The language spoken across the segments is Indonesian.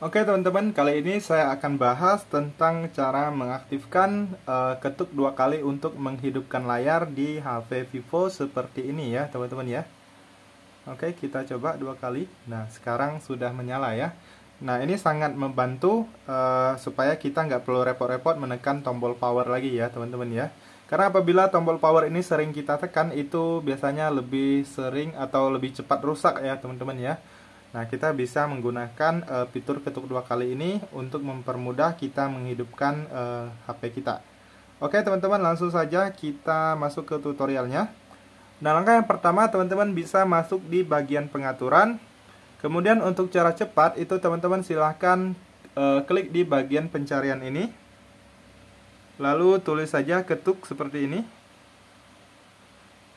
Oke teman-teman, kali ini saya akan bahas tentang cara mengaktifkan uh, ketuk dua kali untuk menghidupkan layar di HP Vivo seperti ini ya teman-teman ya. Oke, kita coba dua kali. Nah, sekarang sudah menyala ya. Nah, ini sangat membantu uh, supaya kita nggak perlu repot-repot menekan tombol power lagi ya teman-teman ya. Karena apabila tombol power ini sering kita tekan, itu biasanya lebih sering atau lebih cepat rusak ya teman-teman ya. Nah, kita bisa menggunakan uh, fitur ketuk dua kali ini untuk mempermudah kita menghidupkan uh, eh, HP kita. Oke, teman-teman, langsung saja kita masuk ke tutorialnya. Nah, langkah yang pertama, teman-teman bisa masuk di bagian pengaturan. Kemudian untuk cara cepat, itu teman-teman silahkan uh, klik di bagian pencarian ini. Lalu tulis saja ketuk seperti ini.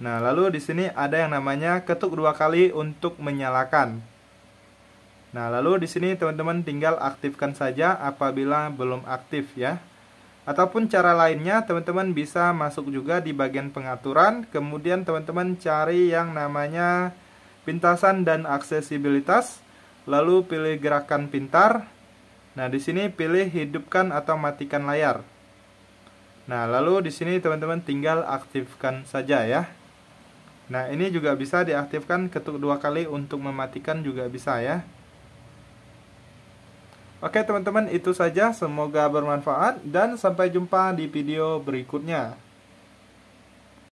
Nah, lalu di sini ada yang namanya ketuk dua kali untuk menyalakan. Nah, lalu di sini teman-teman tinggal aktifkan saja apabila belum aktif ya. Ataupun cara lainnya teman-teman bisa masuk juga di bagian pengaturan, kemudian teman-teman cari yang namanya pintasan dan aksesibilitas, lalu pilih gerakan pintar. Nah, di sini pilih hidupkan atau matikan layar. Nah, lalu di sini teman-teman tinggal aktifkan saja ya. Nah, ini juga bisa diaktifkan ketuk dua kali untuk mematikan juga bisa ya. Oke teman-teman itu saja semoga bermanfaat dan sampai jumpa di video berikutnya.